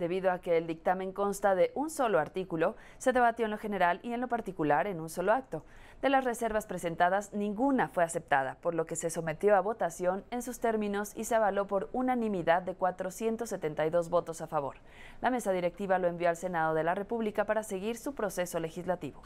Debido a que el dictamen consta de un solo artículo, se debatió en lo general y en lo particular en un solo acto. De las reservas presentadas, ninguna fue aceptada, por lo que se sometió a votación en sus términos y se avaló por unanimidad de 472 votos a favor. La mesa directiva lo envió al Senado de la República para seguir su proceso legislativo.